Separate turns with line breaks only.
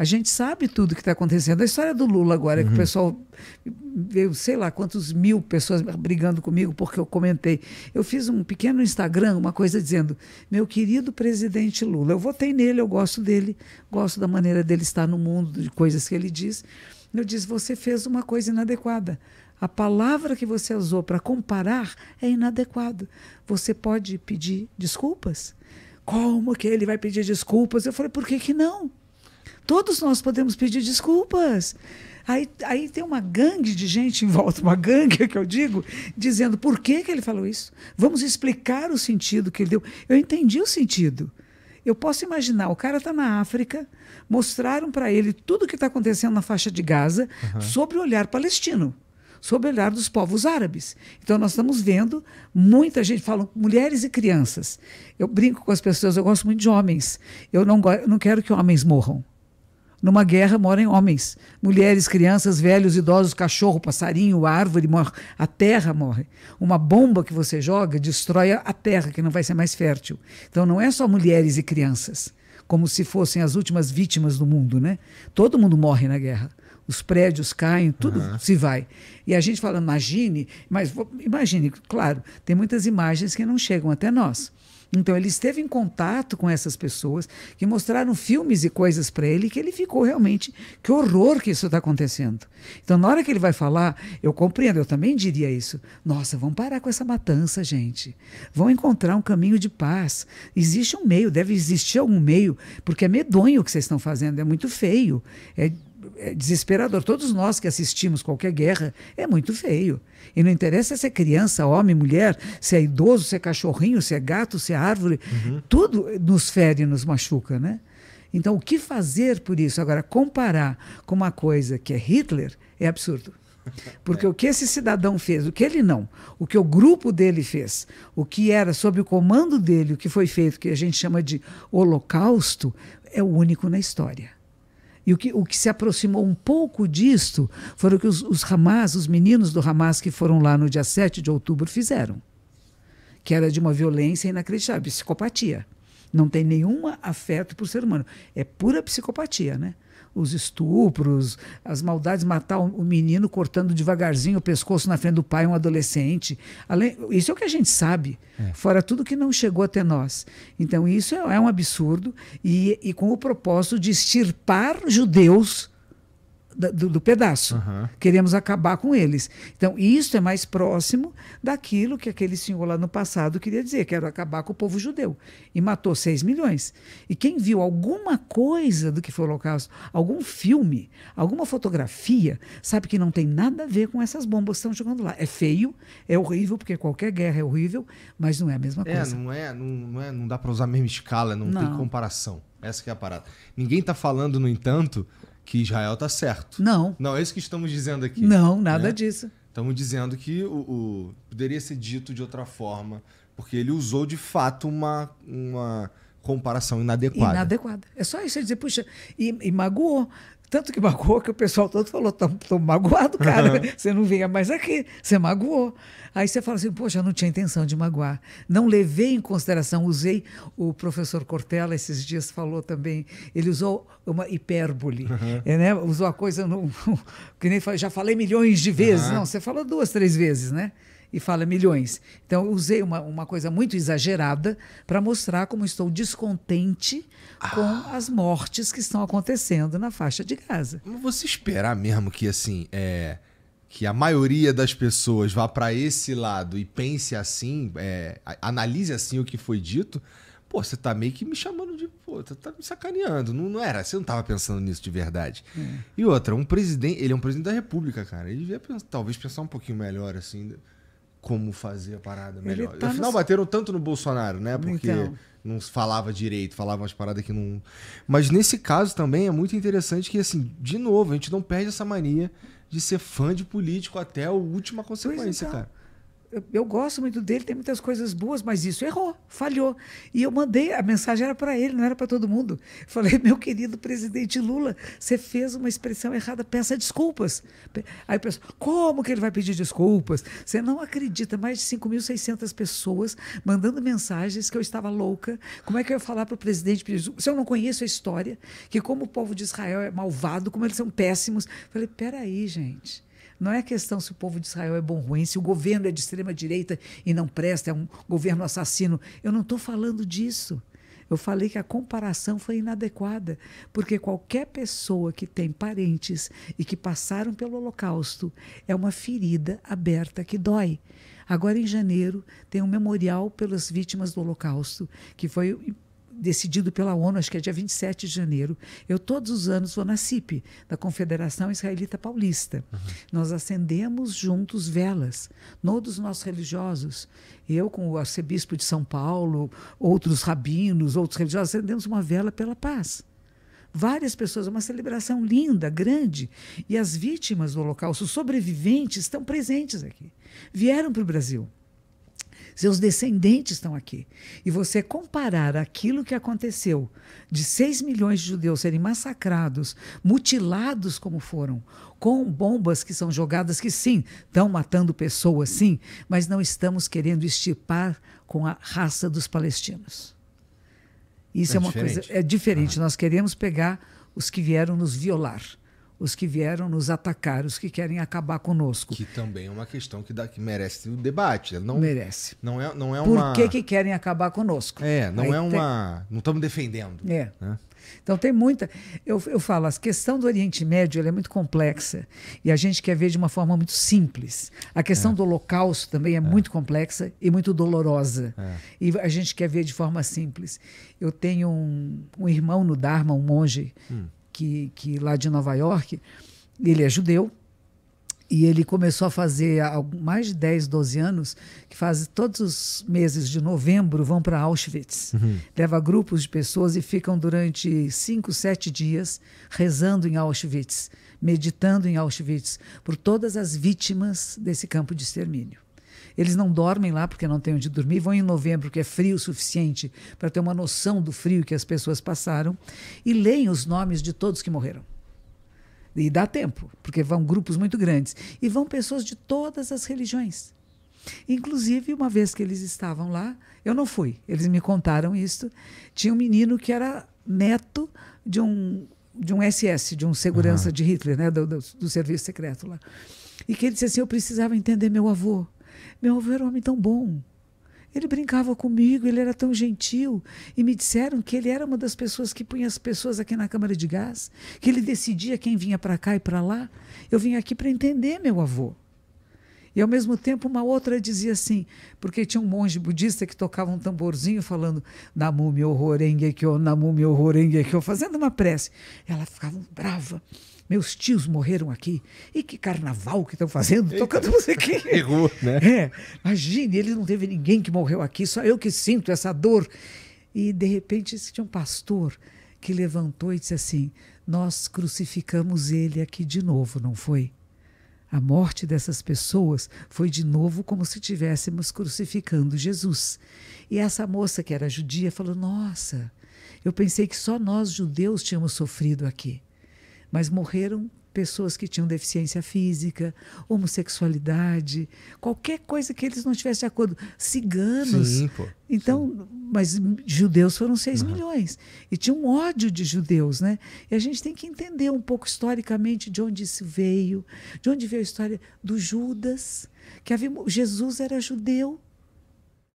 A gente sabe tudo que está acontecendo. A história do Lula agora, uhum. que o uhum. pessoal veio, sei lá, quantos mil pessoas brigando comigo porque eu comentei. Eu fiz um pequeno Instagram, uma coisa dizendo: meu querido presidente Lula, eu votei nele, eu gosto dele, gosto da maneira dele estar no mundo, de coisas que ele diz. Eu disse: você fez uma coisa inadequada. A palavra que você usou para comparar é inadequada. Você pode pedir desculpas. Como que ele vai pedir desculpas? Eu falei: por que, que não? Todos nós podemos pedir desculpas. Aí, aí tem uma gangue de gente em volta, uma gangue que eu digo, dizendo por que, que ele falou isso. Vamos explicar o sentido que ele deu. Eu entendi o sentido. Eu posso imaginar, o cara está na África, mostraram para ele tudo o que está acontecendo na faixa de Gaza, uhum. sobre o olhar palestino, sobre o olhar dos povos árabes. Então nós estamos vendo muita gente, falam mulheres e crianças. Eu brinco com as pessoas, eu gosto muito de homens. Eu não, eu não quero que homens morram. Numa guerra morrem homens, mulheres, crianças, velhos, idosos, cachorro, passarinho, árvore, morre. a terra morre. Uma bomba que você joga destrói a terra, que não vai ser mais fértil. Então não é só mulheres e crianças, como se fossem as últimas vítimas do mundo, né? Todo mundo morre na guerra. Os prédios caem, tudo uhum. se vai. E a gente fala, imagine, mas imagine, claro, tem muitas imagens que não chegam até nós. Então ele esteve em contato com essas pessoas que mostraram filmes e coisas para ele que ele ficou realmente que horror que isso está acontecendo. Então na hora que ele vai falar, eu compreendo, eu também diria isso. Nossa, vamos parar com essa matança, gente. Vão encontrar um caminho de paz. Existe um meio, deve existir algum meio, porque é medonho o que vocês estão fazendo, é muito feio. É é desesperador. Todos nós que assistimos qualquer guerra é muito feio. E não interessa se é criança, homem, mulher, se é idoso, se é cachorrinho, se é gato, se é árvore. Uhum. Tudo nos fere, nos machuca, né? Então, o que fazer por isso? Agora, comparar com uma coisa que é Hitler é absurdo. Porque é. o que esse cidadão fez, o que ele não, o que o grupo dele fez, o que era sob o comando dele, o que foi feito, que a gente chama de holocausto, é o único na história. E o que, o que se aproximou um pouco disto foram o que os, os Hamas, os meninos do Hamas que foram lá no dia 7 de outubro fizeram, que era de uma violência inacreditável, psicopatia. Não tem nenhum afeto para o ser humano. É pura psicopatia, né? os estupros, as maldades, matar o menino cortando devagarzinho o pescoço na frente do pai, um adolescente. Além, isso é o que a gente sabe, é. fora tudo que não chegou até nós. Então, isso é, é um absurdo e, e com o propósito de extirpar judeus do, do pedaço. Uhum. Queremos acabar com eles. Então, isso é mais próximo daquilo que aquele senhor lá no passado queria dizer: quero acabar com o povo judeu. E matou 6 milhões. E quem viu alguma coisa do que foi o Holocausto, algum filme, alguma fotografia, sabe que não tem nada a ver com essas bombas que estão jogando lá. É feio, é horrível, porque qualquer guerra é horrível, mas não é a mesma é, coisa. Não
é, não, não, é, não dá para usar a mesma escala, não, não. tem comparação. Essa é a parada. Ninguém está falando, no entanto, que Israel está certo. Não. Não é isso que estamos dizendo aqui. Não, nada né? disso. Estamos dizendo que o, o, poderia ser dito de outra forma, porque ele usou de fato
uma, uma comparação inadequada. Inadequada. É só isso, Ele dizer, puxa, e, e magoou. Tanto que magoou que o pessoal todo falou: estou magoado, cara. Você não venha mais aqui, você magoou. Aí você fala assim: poxa, eu não tinha intenção de magoar. Não levei em consideração, usei. O professor Cortella esses dias falou também, ele usou uma hipérbole, uhum. né? usou a coisa no, que nem já falei milhões de vezes. Uhum. Não, você falou duas, três vezes, né? e fala milhões. Então, eu usei uma, uma coisa muito exagerada para mostrar como estou descontente ah. com as mortes que estão acontecendo na faixa de Gaza. Você
esperar mesmo que, assim, é, que a maioria das pessoas vá para esse lado e pense assim, é, analise assim o que foi dito? Pô, você tá meio que me chamando de. Pô, você tá me sacaneando. Não, não era, você não tava pensando nisso de verdade. É. E outra, um presidente. Ele é um presidente da república, cara. Ele devia pensar, talvez pensar um pouquinho melhor, assim. Né? como fazer a parada melhor. Tá Afinal, no... bateram tanto no Bolsonaro, né? Porque então. não falava direito, falava umas paradas que não. Mas nesse caso também é muito interessante que, assim, de novo, a gente não perde essa mania de ser fã de político até a
última é. consequência, então. cara eu, gosto muito dele, tem muitas coisas boas, mas isso errou, falhou. E eu mandei, a mensagem era para ele, não era para todo mundo. Falei, meu querido presidente Lula, você fez uma expressão errada, peça desculpas. Aí o pessoal, como que ele vai pedir desculpas? Você não acredita, mais de 5.600 pessoas mandando mensagens que eu estava louca. Como é que eu ia falar para o presidente pedir desculpas? Se eu não conheço a história, que como o povo de Israel é malvado, como eles são péssimos. Falei, peraí, gente não é questão se o povo de Israel é bom ou ruim, se o governo é de extrema direita e não presta, é um governo assassino. Eu não estou falando disso. Eu falei que a comparação foi inadequada, porque qualquer pessoa que tem parentes e que passaram pelo Holocausto é uma ferida aberta que dói. Agora, em janeiro, tem um memorial pelas vítimas do Holocausto, que foi decidido pela ONU, acho que é dia 27 de janeiro. Eu todos os anos vou na CIP, da Confederação Israelita Paulista. Uhum. Nós acendemos juntos velas, todos nossos religiosos. Eu com o arcebispo de São Paulo, outros rabinos, outros religiosos, acendemos uma vela pela paz várias pessoas, uma celebração linda, grande. E as vítimas do Holocausto, os sobreviventes, estão presentes aqui. Vieram para o Brasil. Seus descendentes estão aqui. E você comparar aquilo que aconteceu de 6 milhões de judeus serem massacrados, mutilados como foram, com bombas que são jogadas, que sim, estão matando pessoas, sim, mas não estamos querendo estipar com a raça dos palestinos. Isso é, é uma diferente. coisa é diferente. Ah. Nós queremos pegar os que vieram nos violar os que vieram nos atacar, os que querem acabar conosco. Que também
é uma questão que, dá, que merece o debate. Não, merece. Não é, não é uma... Por que, que
querem acabar conosco? É, não Aí é uma...
Tem... Não estamos defendendo. É. Né?
Então tem muita... Eu, eu falo, a questão do Oriente Médio é muito complexa e a gente quer ver de uma forma muito simples. A questão é. do Holocausto também é, é, muito complexa e muito dolorosa. É. E a gente quer ver de forma simples. Eu tenho um, um irmão no Dharma, um monge... Hum que, que lá de Nova York, ele é judeu, e ele começou a fazer há mais de 10, 12 anos, que faz todos os meses de novembro vão para Auschwitz. Uhum. Leva grupos de pessoas e ficam durante 5, 7 dias rezando em Auschwitz, meditando em Auschwitz, por todas as vítimas desse campo de extermínio. Eles não dormem lá porque não têm onde dormir, vão em novembro, que é frio o suficiente para ter uma noção do frio que as pessoas passaram, e leem os nomes de todos que morreram. E dá tempo, porque vão grupos muito grandes. E vão pessoas de todas as religiões. Inclusive, uma vez que eles estavam lá, eu não fui, eles me contaram isso. Tinha um menino que era neto de um, de um SS, de um segurança uhum. de Hitler, né, do, do, do serviço secreto lá. E que ele disse assim: Eu precisava entender meu avô. Meu avô era um homem tão bom. Ele brincava comigo, ele era tão gentil. E me disseram que ele era uma das pessoas que punha as pessoas aqui na Câmara de Gás, que ele decidia quem vinha para cá e para lá. Eu vim aqui para entender meu avô. E ao mesmo tempo, uma outra dizia assim, porque tinha um monge budista que tocava um tamborzinho falando Namu Myoho Renge Kyo, Namu Myoho Renge Kyo, fazendo uma prece. Ela ficava brava meus tios morreram aqui. E que carnaval que estão fazendo, tocando musiquinha. Errou, né? É, imagine, ele não teve ninguém que morreu aqui, só eu que sinto essa dor. E, de repente, tinha um pastor que levantou e disse assim: Nós crucificamos ele aqui de novo, não foi? A morte dessas pessoas foi de novo como se estivéssemos crucificando Jesus. E essa moça, que era judia, falou: Nossa, eu pensei que só nós judeus tínhamos sofrido aqui mas morreram pessoas que tinham deficiência física, homossexualidade, qualquer coisa que eles não tivessem de acordo. Ciganos. Sim, pô. Então, Sim. mas judeus foram 6 uhum. milhões. E tinha um ódio de judeus, né? E a gente tem que entender um pouco historicamente de onde isso veio, de onde veio a história do Judas, que havia, Jesus era judeu.